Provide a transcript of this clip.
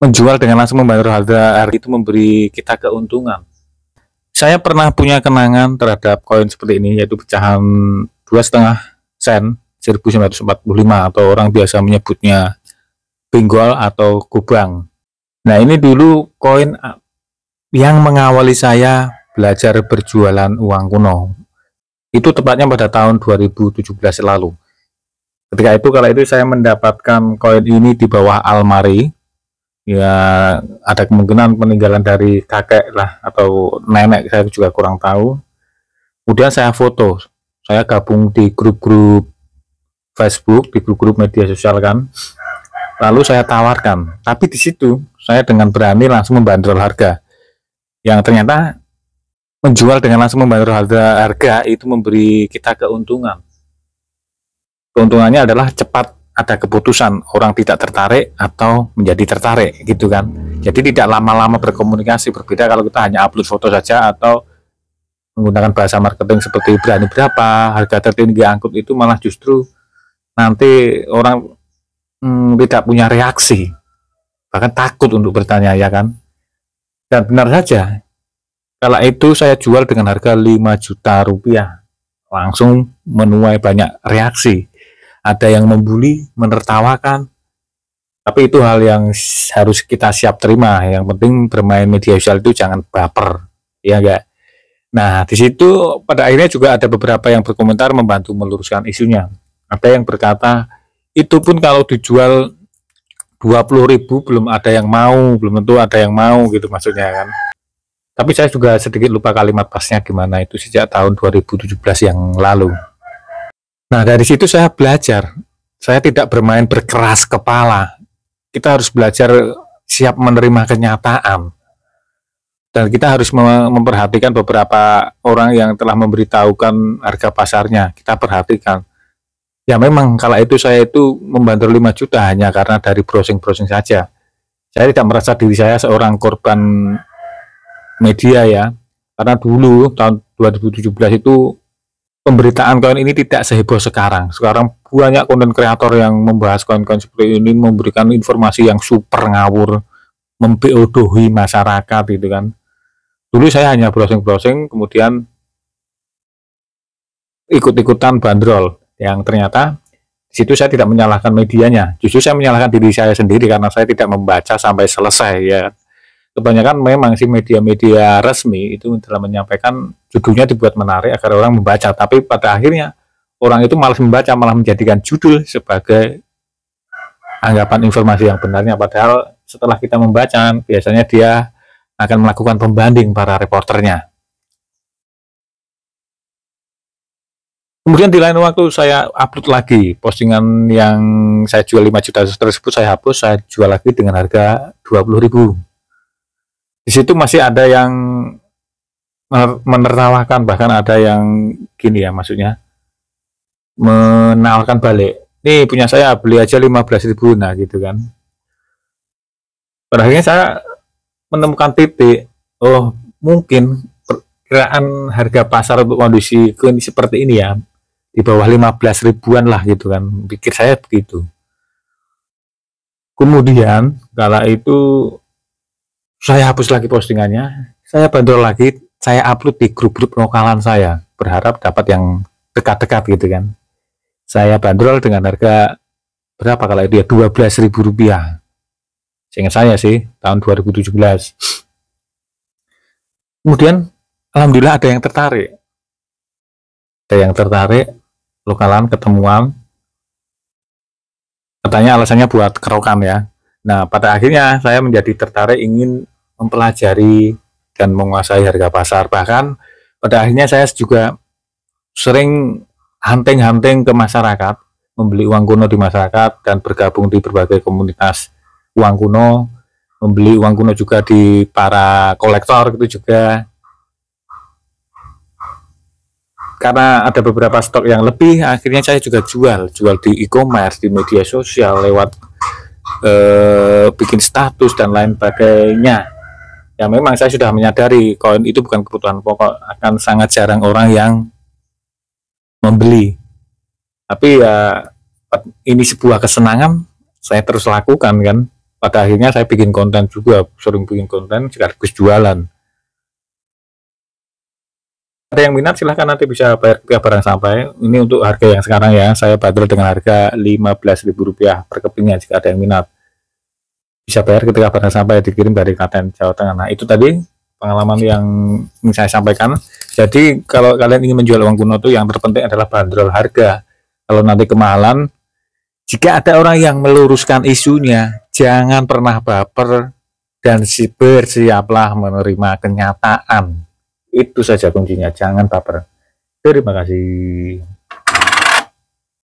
menjual dengan langsung membayar harga air itu memberi kita keuntungan. Saya pernah punya kenangan terhadap koin seperti ini yaitu pecahan dua setengah sen 1945 atau orang biasa menyebutnya pinggol atau kubang. Nah ini dulu koin yang mengawali saya belajar berjualan uang kuno. Itu tepatnya pada tahun 2017 lalu. Ketika itu kala itu saya mendapatkan koin ini di bawah almari ya ada kemungkinan peninggalan dari kakek lah atau nenek saya juga kurang tahu kemudian saya foto saya gabung di grup-grup Facebook di grup-grup media sosial kan lalu saya tawarkan tapi di situ saya dengan berani langsung membandrol harga yang ternyata menjual dengan langsung membandrol harga, harga itu memberi kita keuntungan. Keuntungannya adalah cepat ada keputusan orang tidak tertarik atau menjadi tertarik gitu kan jadi tidak lama-lama berkomunikasi berbeda kalau kita hanya upload foto saja atau menggunakan bahasa marketing seperti berani berapa harga tertinggi angkut itu malah justru nanti orang hmm, tidak punya reaksi bahkan takut untuk bertanya ya kan dan benar saja kala itu saya jual dengan harga 5 juta rupiah langsung menuai banyak reaksi ada yang membuli menertawakan tapi itu hal yang harus kita siap terima yang penting bermain media sosial itu jangan baper ya enggak nah di situ pada akhirnya juga ada beberapa yang berkomentar membantu meluruskan isunya ada yang berkata itu pun kalau dijual 20 ribu belum ada yang mau belum tentu ada yang mau gitu maksudnya kan tapi saya juga sedikit lupa kalimat pasnya gimana itu sejak tahun 2017 yang lalu Nah, dari situ saya belajar. Saya tidak bermain berkeras kepala. Kita harus belajar siap menerima kenyataan. Dan kita harus memperhatikan beberapa orang yang telah memberitahukan harga pasarnya. Kita perhatikan. Ya memang kalau itu saya itu membantu 5 juta hanya karena dari browsing-browsing saja. Saya tidak merasa diri saya seorang korban media ya. Karena dulu tahun 2017 itu pemberitaan koin ini tidak seheboh sekarang. Sekarang banyak konten kreator yang membahas koin-koin seperti ini, memberikan informasi yang super ngawur, membeodohi masyarakat gitu kan. Dulu saya hanya browsing-browsing, kemudian ikut-ikutan bandrol yang ternyata di situ saya tidak menyalahkan medianya, justru saya menyalahkan diri saya sendiri karena saya tidak membaca sampai selesai ya kebanyakan memang sih media-media resmi itu dalam menyampaikan judulnya dibuat menarik agar orang membaca tapi pada akhirnya orang itu malas membaca malah menjadikan judul sebagai anggapan informasi yang benarnya padahal setelah kita membaca biasanya dia akan melakukan pembanding para reporternya Kemudian di lain waktu saya upload lagi postingan yang saya jual 5 juta tersebut saya hapus, saya jual lagi dengan harga 20 ribu di situ masih ada yang menertawakan bahkan ada yang gini ya maksudnya menawarkan balik nih punya saya beli aja 15 ribu nah gitu kan pada akhirnya saya menemukan titik oh mungkin perkiraan harga pasar untuk kondisi kondisi seperti ini ya di bawah 15 ribuan lah gitu kan pikir saya begitu kemudian kala itu saya hapus lagi postingannya, saya bandrol lagi, saya upload di grup-grup lokalan saya, berharap dapat yang dekat-dekat gitu kan. Saya bandrol dengan harga berapa kalau itu ya ribu rupiah. Seingat saya sih, tahun 2017. Kemudian, Alhamdulillah ada yang tertarik. Ada yang tertarik, lokalan ketemuan. Katanya alasannya buat kerokan ya. Nah, pada akhirnya saya menjadi tertarik ingin mempelajari dan menguasai harga pasar. Bahkan pada akhirnya saya juga sering hunting-hunting ke masyarakat, membeli uang kuno di masyarakat dan bergabung di berbagai komunitas uang kuno, membeli uang kuno juga di para kolektor itu juga. Karena ada beberapa stok yang lebih, akhirnya saya juga jual, jual di e-commerce, di media sosial lewat eh, bikin status dan lain sebagainya ya memang saya sudah menyadari koin itu bukan kebutuhan pokok akan sangat jarang orang yang membeli tapi ya ini sebuah kesenangan saya terus lakukan kan pada akhirnya saya bikin konten juga sering bikin konten sekaligus jualan ada yang minat silahkan nanti bisa bayar ketika barang sampai ini untuk harga yang sekarang ya saya bandel dengan harga rp rupiah per kepingnya jika ada yang minat bisa bayar ketika barang sampai dikirim dari katen Jawa Tengah. Nah itu tadi pengalaman yang saya sampaikan. Jadi kalau kalian ingin menjual uang kuno itu yang terpenting adalah bandrol harga. Kalau nanti kemahalan, jika ada orang yang meluruskan isunya, jangan pernah baper dan si bersiaplah menerima kenyataan. Itu saja kuncinya, jangan baper. Terima kasih.